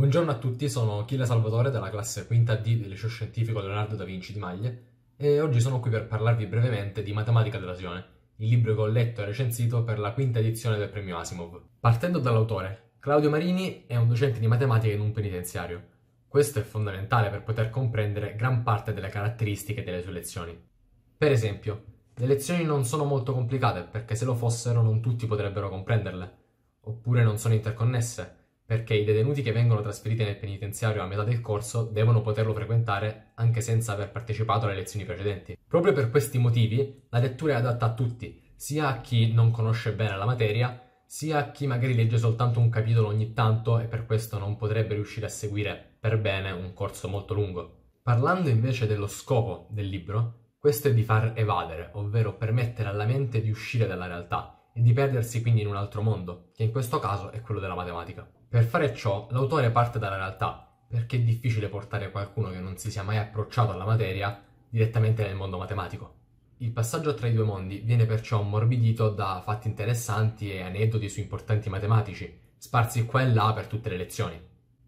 Buongiorno a tutti, sono Chile Salvatore della classe quinta D del liceo scientifico Leonardo da Vinci di Maglie e oggi sono qui per parlarvi brevemente di Matematica dell'Asione, il libro che ho letto e recensito per la quinta edizione del premio Asimov. Partendo dall'autore, Claudio Marini è un docente di matematica in un penitenziario. Questo è fondamentale per poter comprendere gran parte delle caratteristiche delle sue lezioni. Per esempio, le lezioni non sono molto complicate perché se lo fossero non tutti potrebbero comprenderle, oppure non sono interconnesse perché i detenuti che vengono trasferiti nel penitenziario a metà del corso devono poterlo frequentare anche senza aver partecipato alle lezioni precedenti. Proprio per questi motivi la lettura è adatta a tutti, sia a chi non conosce bene la materia, sia a chi magari legge soltanto un capitolo ogni tanto e per questo non potrebbe riuscire a seguire per bene un corso molto lungo. Parlando invece dello scopo del libro, questo è di far evadere, ovvero permettere alla mente di uscire dalla realtà e di perdersi quindi in un altro mondo, che in questo caso è quello della matematica. Per fare ciò, l'autore parte dalla realtà, perché è difficile portare qualcuno che non si sia mai approcciato alla materia direttamente nel mondo matematico. Il passaggio tra i due mondi viene perciò ammorbidito da fatti interessanti e aneddoti su importanti matematici, sparsi qua e là per tutte le lezioni.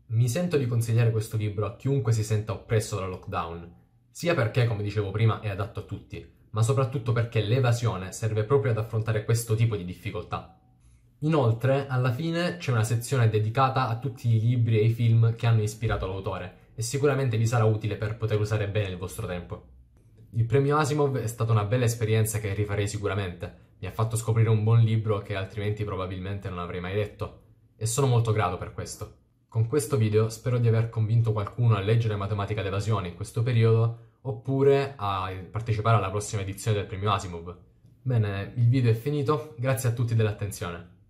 Mi sento di consigliare questo libro a chiunque si senta oppresso dal lockdown, sia perché, come dicevo prima, è adatto a tutti, ma soprattutto perché l'evasione serve proprio ad affrontare questo tipo di difficoltà. Inoltre, alla fine c'è una sezione dedicata a tutti i libri e i film che hanno ispirato l'autore e sicuramente vi sarà utile per poter usare bene il vostro tempo. Il premio Asimov è stata una bella esperienza che rifarei sicuramente, mi ha fatto scoprire un buon libro che altrimenti probabilmente non avrei mai letto, e sono molto grato per questo. Con questo video spero di aver convinto qualcuno a leggere Matematica d'Evasione in questo periodo oppure a partecipare alla prossima edizione del premio Asimov. Bene, il video è finito, grazie a tutti dell'attenzione.